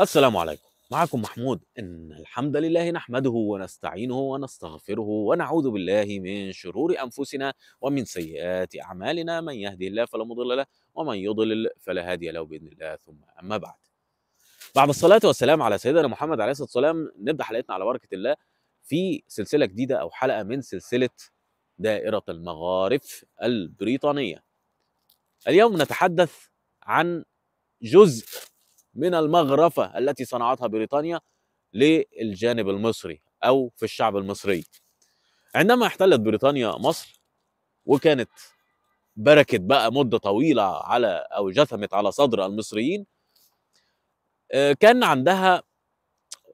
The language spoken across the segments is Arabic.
السلام عليكم معكم محمود إن الحمد لله نحمده ونستعينه ونستغفره ونعوذ بالله من شرور أنفسنا ومن سيئات أعمالنا من يهدي الله فلا مضل له ومن يضلل فلا هادي له بإذن الله ثم أما بعد بعد الصلاة والسلام على سيدنا محمد عليه الصلاة والسلام نبدأ حلقتنا على بركة الله في سلسلة جديدة أو حلقة من سلسلة دائرة المغارف البريطانية اليوم نتحدث عن جزء من المغرفة التي صنعتها بريطانيا للجانب المصري أو في الشعب المصري عندما احتلت بريطانيا مصر وكانت بركت بقى مدة طويلة على أو جثمت على صدر المصريين آه، كان عندها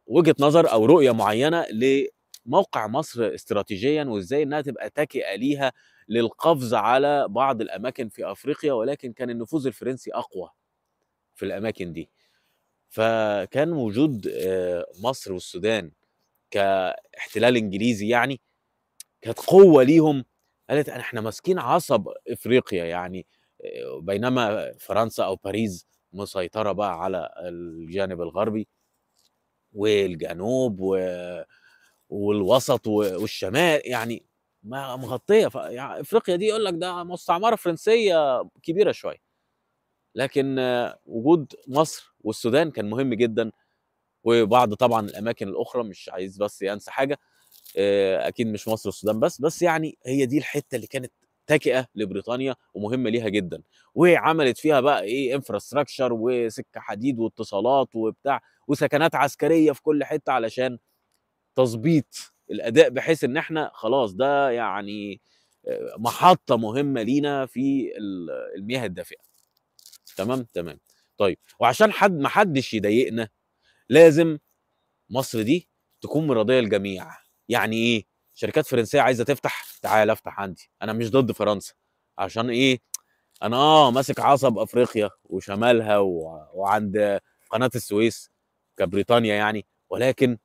وجهة نظر أو رؤية معينة لموقع مصر استراتيجيا وإزاي إنها تبقى تكئة ليها للقفز على بعض الأماكن في أفريقيا ولكن كان النفوذ الفرنسي أقوى في الأماكن دي فكان وجود آه، مصر والسودان كاحتلال انجليزي يعني كانت قوه ليهم قالت احنا ماسكين عصب افريقيا يعني آه، بينما فرنسا او باريس مسيطره بقى على الجانب الغربي والجنوب والوسط والشمال يعني ما مغطيه يعني افريقيا دي يقول لك ده مستعمره فرنسيه كبيره شويه لكن آه، وجود مصر والسودان كان مهم جدا وبعض طبعا الاماكن الاخرى مش عايز بس انسى حاجه اكيد مش مصر والسودان بس بس يعني هي دي الحته اللي كانت تكئه لبريطانيا ومهمه ليها جدا وعملت فيها بقى ايه انفراستراكشر وسكه حديد واتصالات وبتاع وسكنات عسكريه في كل حته علشان تظبيط الاداء بحيث ان احنا خلاص ده يعني محطه مهمه لينا في المياه الدافئه تمام تمام طيب وعشان حد ما حدش يضايقنا لازم مصر دي تكون مرضيه الجميع يعني ايه شركات فرنسيه عايزه تفتح تعال افتح عندي انا مش ضد فرنسا عشان ايه انا اه ماسك عصب افريقيا وشمالها و... وعند قناه السويس كبريطانيا يعني ولكن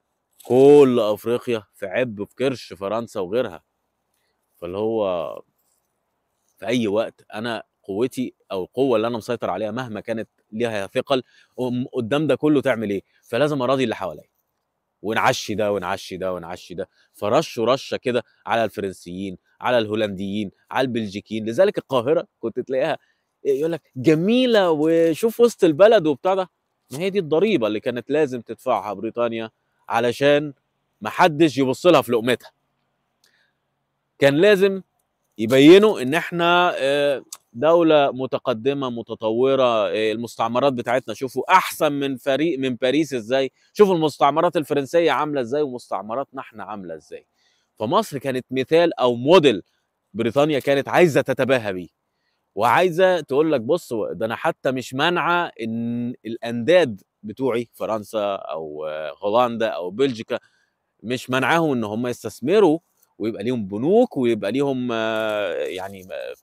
كل افريقيا في عب في كرش فرنسا وغيرها فاللي هو في اي وقت انا قوتي او القوه اللي انا مسيطر عليها مهما كانت ليها ثقل قدام ده كله تعمل ايه فلازم اراضي اللي حواليا ونعشي ده ونعشي ده ونعشي ده فرشوا رشه كده على الفرنسيين على الهولنديين على البلجيكيين لذلك القاهره كنت تلاقيها يقول لك جميله وشوف وسط البلد وبتاع ده ما هي دي الضريبه اللي كانت لازم تدفعها بريطانيا علشان ما حدش يبص لها في لقمتها كان لازم يبينوا ان احنا آه، دولة متقدمة متطورة آه، المستعمرات بتاعتنا شوفوا أحسن من فريق من باريس إزاي شوفوا المستعمرات الفرنسية عاملة إزاي ومستعمراتنا إحنا عاملة إزاي فمصر كانت مثال أو موديل بريطانيا كانت عايزة تتباهى بيه وعايزة تقول لك بص ده أنا حتى مش مانعة إن الأنداد بتوعي فرنسا أو هولندا أو بلجيكا مش مانعاهم إن هم يستثمروا ويبقى ليهم بنوك ويبقى ليهم آه، يعني آه،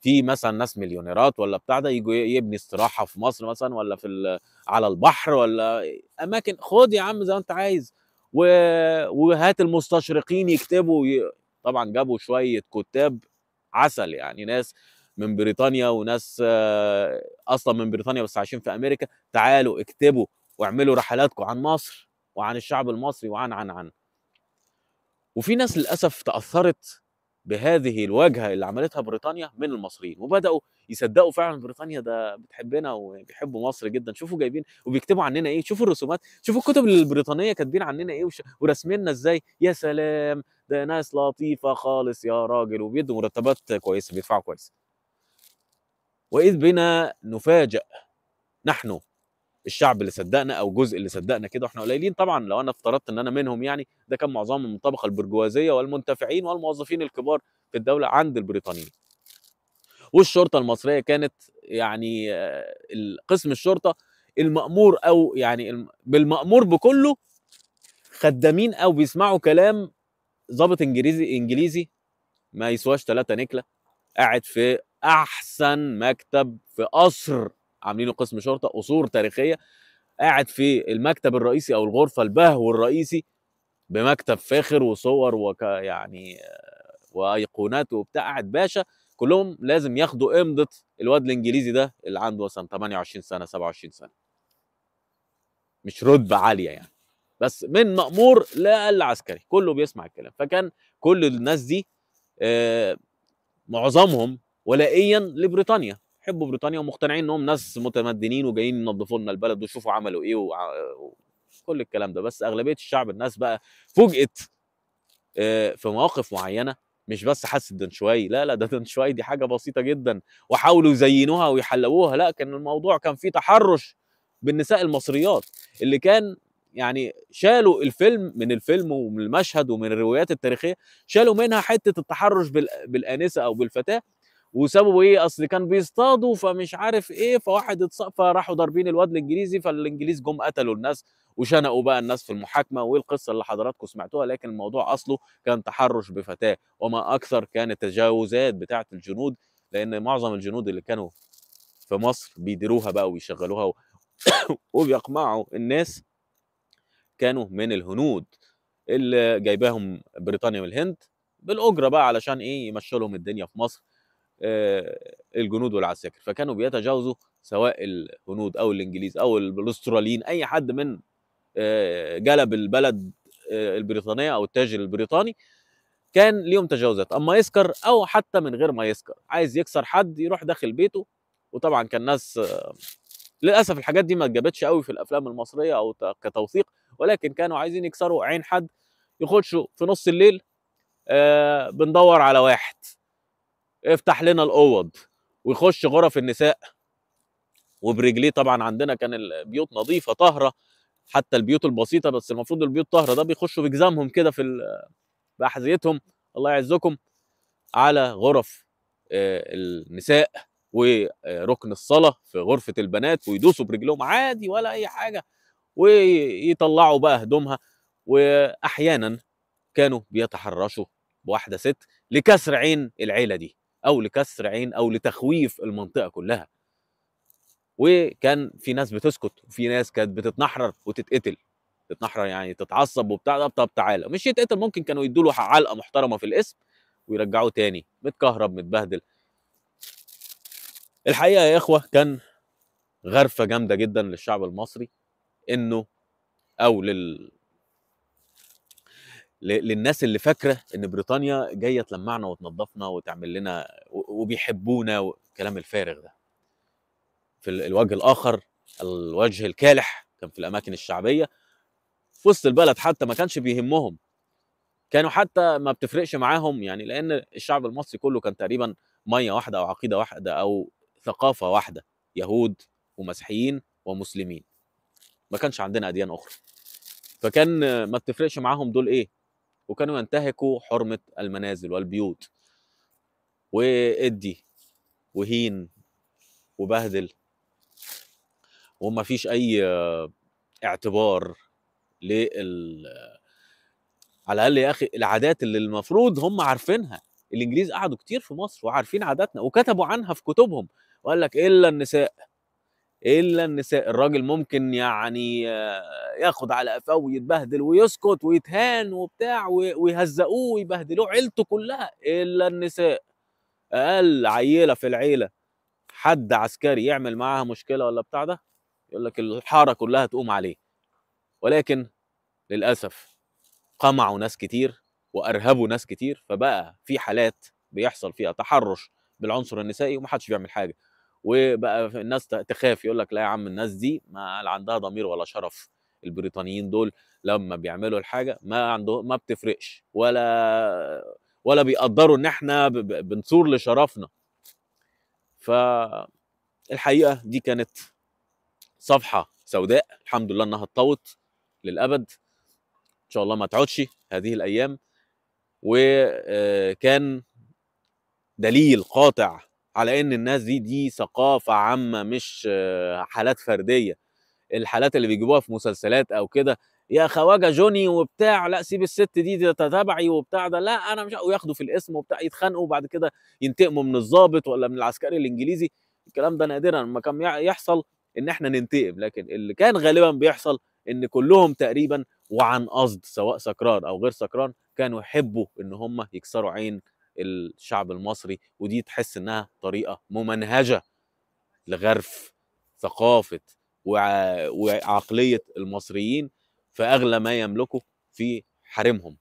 في مثلا ناس مليونيرات ولا بتاع ده يجوا يبني استراحه في مصر مثلا ولا في على البحر ولا اماكن خد يا عم زي ما انت عايز وهات المستشرقين يكتبوا طبعا جابوا شويه كتاب عسل يعني ناس من بريطانيا وناس آه، اصلا من بريطانيا بس عايشين في امريكا تعالوا اكتبوا واعملوا رحلاتكم عن مصر وعن الشعب المصري وعن عن عن وفي ناس للاسف تاثرت بهذه الواجهه اللي عملتها بريطانيا من المصريين وبداوا يصدقوا فعلا بريطانيا ده بتحبنا وبيحبوا مصر جدا شوفوا جايبين وبيكتبوا عننا ايه شوفوا الرسومات شوفوا الكتب البريطانيه كاتبين عننا ايه وش... وراسميننا ازاي يا سلام ده ناس لطيفه خالص يا راجل وبيدوا مرتبات كويسه بيدفعوا كويس واذ بنا نفاجئ نحن الشعب اللي صدقنا او جزء اللي صدقنا كده واحنا قليلين طبعا لو انا افترضت ان انا منهم يعني ده كان معظمهم من الطبقه البرجوازيه والمنتفعين والموظفين الكبار في الدوله عند البريطانيين. والشرطه المصريه كانت يعني آه، قسم الشرطه المامور او يعني بالمامور بكله خدامين او بيسمعوا كلام ضابط انجليزي انجليزي ما يسواش ثلاثة نكله قاعد في احسن مكتب في قصر عاملينه قسم شرطه قصور تاريخيه قاعد في المكتب الرئيسي او الغرفه البهو الرئيسي بمكتب فاخر وصور وك يعني وايقونات وبتاع قاعد باشا كلهم لازم ياخدوا امضه الواد الانجليزي ده اللي عنده مثلا 28 سنه 27 سنه مش رتبه عاليه يعني بس من مامور لا اقل عسكري كله بيسمع الكلام فكان كل الناس دي آه، معظمهم ولائيا لبريطانيا حبوا بريطانيا ومقتنعين انهم ناس متمدنين وجايين ينظفوا لنا البلد وشوفوا عملوا ايه وكل الكلام ده بس اغلبيه الشعب الناس بقى فوجئت آه، في مواقف معينه مش بس حاسه دنشواي لا لا ده دنشواي دي حاجه بسيطه جدا وحاولوا يزينوها ويحلوها لا كان الموضوع كان فيه تحرش بالنساء المصريات اللي كان يعني شالوا الفيلم من الفيلم ومن المشهد ومن الروايات التاريخيه شالوا منها حته التحرش بالانسه او بالفتاه وسببه ايه اصل كان بيصطادوا فمش عارف ايه فواحد اتصاب فراحوا ضاربين الواد الانجليزي فالانجليز جم قتلوا الناس وشنقوا بقى الناس في المحاكمه والقصه اللي حضراتكم سمعتوها لكن الموضوع اصله كان تحرش بفتاه وما اكثر كان التجاوزات بتاعه الجنود لان معظم الجنود اللي كانوا في مصر بيديروها بقى ويشغلوها و... وبيقمعوا الناس كانوا من الهنود اللي جايباهم بريطانيا والهند بالاجره بقى علشان ايه يمشوا لهم الدنيا في مصر آه، الجنود والعساكر فكانوا بيتجاوزوا سواء الهنود او الانجليز او الاستراليين اي حد من آه، جلب البلد آه، البريطانيه او التاجر البريطاني كان ليهم تجاوزات اما يسكر او حتى من غير ما يسكر عايز يكسر حد يروح داخل بيته وطبعا كان ناس للاسف الحاجات دي ما اتجابتش قوي في الافلام المصريه او كتوثيق ولكن كانوا عايزين يكسروا عين حد يخشوا في نص الليل بندور على واحد افتح لنا الاوض ويخش غرف النساء وبرجليه طبعا عندنا كان البيوت نظيفه طاهره حتى البيوت البسيطه بس المفروض البيوت طاهره ده بيخشوا بجزامهم كده في باحذيتهم الله يعزكم على غرف آه، النساء وركن الصلاه في غرفه البنات ويدوسوا برجلهم عادي ولا اي حاجه ويطلعوا بقى هدومها واحيانا كانوا بيتحرشوا بواحده ست لكسر عين العيله دي او لكسر عين او لتخويف المنطقه كلها وكان في ناس بتسكت وفي ناس كانت بتتنحرر وتتقتل تتنحرر يعني تتعصب وبتاع طب تعالى مش يتقتل ممكن كانوا يدوا له علقه محترمه في الاسم ويرجعوه تاني متكهرب متبهدل الحقيقه يا اخوه كان غرفه جامده جدا للشعب المصري انه او لل للناس اللي فاكره ان بريطانيا جايه تلمعنا وتنظفنا وتعمل لنا وبيحبونا والكلام الفارغ ده في الوجه الاخر الوجه الكالح كان في الاماكن الشعبيه في وسط البلد حتى ما كانش بيهمهم كانوا حتى ما بتفرقش معاهم يعني لان الشعب المصري كله كان تقريبا ميه واحده او عقيده واحده او ثقافه واحده يهود ومسيحيين ومسلمين ما كانش عندنا اديان اخرى فكان ما بتفرقش معاهم دول ايه وكانوا ينتهكوا حرمة المنازل والبيوت وإدي وهين وبهدل وما فيش أي اعتبار لل على الأقل يا أخي العادات اللي المفروض هم عارفينها الإنجليز قعدوا كتير في مصر وعارفين عاداتنا وكتبوا عنها في كتبهم وقال لك إلا النساء الا النساء الراجل ممكن يعني آه، ياخد على قفاه ويتبهدل ويسكت ويتهان وبتاع ويهزقوه ويبهدلوه عيلته كلها الا النساء اقل عيله في العيله حد عسكري يعمل معاها مشكله ولا بتاع ده يقول لك الحاره كلها تقوم عليه ولكن للاسف قمعوا ناس كتير وارهبوا ناس كتير فبقى في حالات بيحصل فيها تحرش بالعنصر النسائي ومحدش بيعمل حاجه وبقى الناس تخاف يقول لك لا يا عم الناس دي ما عندها ضمير ولا شرف البريطانيين دول لما بيعملوا الحاجه ما عندهم ما بتفرقش ولا ولا بيقدروا ان احنا بنثور لشرفنا فالحقيقه دي كانت صفحه سوداء الحمد لله انها اتطوت للابد ان شاء الله ما تعودش هذه الايام وكان آه، دليل قاطع على ان الناس دي دي ثقافه عامه مش حالات فرديه الحالات اللي بيجيبوها في مسلسلات او كده يا خواجه جوني وبتاع لا سيب الست دي ده تبعي وبتاع ده لا انا مش وياخدوا في الاسم وبتاع يتخانقوا وبعد كده ينتقموا من الضابط ولا من العسكري الانجليزي الكلام ده نادرا ما كان يحصل ان احنا ننتقم لكن اللي كان غالبا بيحصل ان كلهم تقريبا وعن قصد سواء سكران او غير سكران كانوا يحبوا ان هم يكسروا عين الشعب المصري ودي تحس انها طريقه ممنهجه لغرف ثقافه وعقليه المصريين في اغلى ما يملكه في حريمهم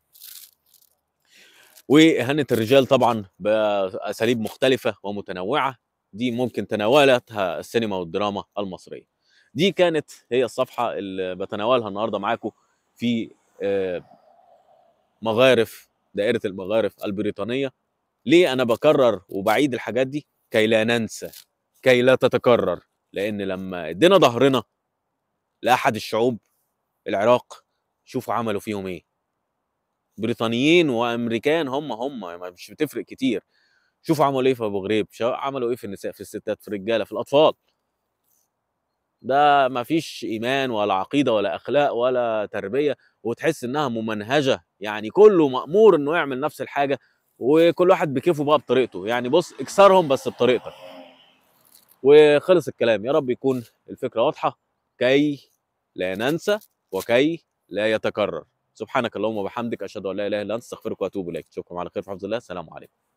وإهانة الرجال طبعا بأساليب مختلفة ومتنوعة دي ممكن تناولتها السينما والدراما المصرية دي كانت هي الصفحة اللي بتناولها النهاردة معاكم في آه، مغارف دائرة المغارف البريطانية ليه انا بكرر وبعيد الحاجات دي كي لا ننسى كي لا تتكرر لان لما ادينا ظهرنا لاحد الشعوب العراق شوفوا عملوا فيهم ايه بريطانيين وامريكان هم هم مش بتفرق كتير شوفوا عملوا ايه في ابو غريب عملوا ايه في النساء في الستات في الرجاله في الاطفال ده ما فيش ايمان ولا عقيده ولا اخلاق ولا تربيه وتحس انها ممنهجه يعني كله مامور انه يعمل نفس الحاجه وكل واحد بكيفه بقى بطريقته يعني بص اكسرهم بس بطريقتك وخلص الكلام يا رب يكون الفكره واضحه كي لا ننسى وكي لا يتكرر سبحانك اللهم وبحمدك اشهد ان لا اله الا انت استغفرك واتوب اليك اشوفكم على خير في حفظ الله السلام عليكم